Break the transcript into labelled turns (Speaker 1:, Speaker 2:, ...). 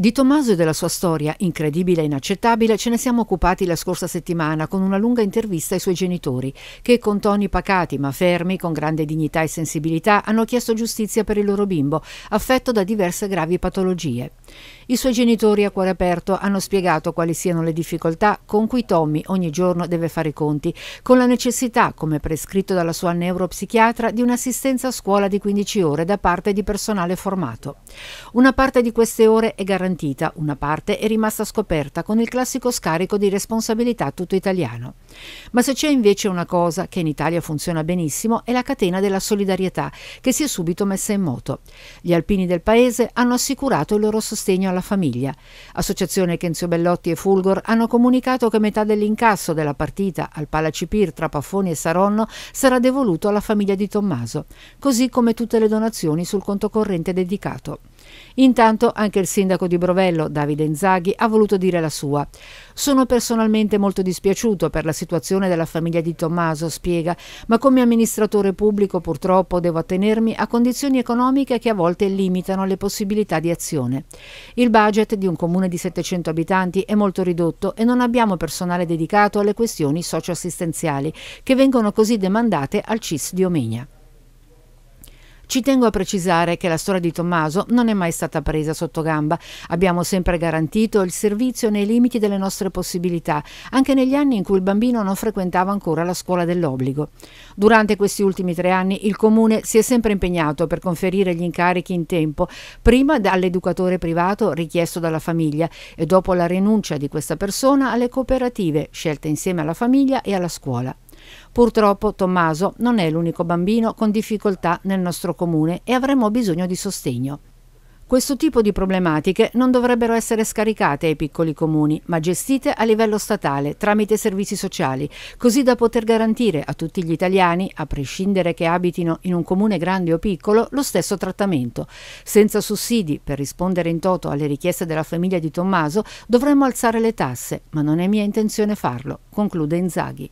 Speaker 1: Di Tommaso e della sua storia, incredibile e inaccettabile, ce ne siamo occupati la scorsa settimana con una lunga intervista ai suoi genitori, che con toni pacati ma fermi, con grande dignità e sensibilità, hanno chiesto giustizia per il loro bimbo, affetto da diverse gravi patologie. I suoi genitori a cuore aperto hanno spiegato quali siano le difficoltà con cui Tommy ogni giorno deve fare i conti, con la necessità, come prescritto dalla sua neuropsichiatra, di un'assistenza a scuola di 15 ore da parte di personale formato. Una parte di queste ore è garantita, una parte è rimasta scoperta con il classico scarico di responsabilità tutto italiano. Ma se c'è invece una cosa che in Italia funziona benissimo è la catena della solidarietà che si è subito messa in moto. Gli alpini del paese hanno assicurato il loro sostegno sostegno alla famiglia. Associazione Kenzio Bellotti e Fulgor hanno comunicato che metà dell'incasso della partita al Palacipir tra Paffoni e Saronno sarà devoluto alla famiglia di Tommaso, così come tutte le donazioni sul conto corrente dedicato. Intanto anche il sindaco di Brovello, Davide Inzaghi, ha voluto dire la sua. Sono personalmente molto dispiaciuto per la situazione della famiglia di Tommaso, spiega, ma come amministratore pubblico purtroppo devo attenermi a condizioni economiche che a volte limitano le possibilità di azione. Il budget di un comune di 700 abitanti è molto ridotto e non abbiamo personale dedicato alle questioni socioassistenziali, che vengono così demandate al CIS di Omegna. Ci tengo a precisare che la storia di Tommaso non è mai stata presa sotto gamba. Abbiamo sempre garantito il servizio nei limiti delle nostre possibilità, anche negli anni in cui il bambino non frequentava ancora la scuola dell'obbligo. Durante questi ultimi tre anni il comune si è sempre impegnato per conferire gli incarichi in tempo, prima dall'educatore privato richiesto dalla famiglia e dopo la rinuncia di questa persona alle cooperative scelte insieme alla famiglia e alla scuola. Purtroppo Tommaso non è l'unico bambino con difficoltà nel nostro comune e avremo bisogno di sostegno. Questo tipo di problematiche non dovrebbero essere scaricate ai piccoli comuni, ma gestite a livello statale tramite servizi sociali, così da poter garantire a tutti gli italiani, a prescindere che abitino in un comune grande o piccolo, lo stesso trattamento. Senza sussidi, per rispondere in toto alle richieste della famiglia di Tommaso, dovremmo alzare le tasse, ma non è mia intenzione farlo, conclude Inzaghi.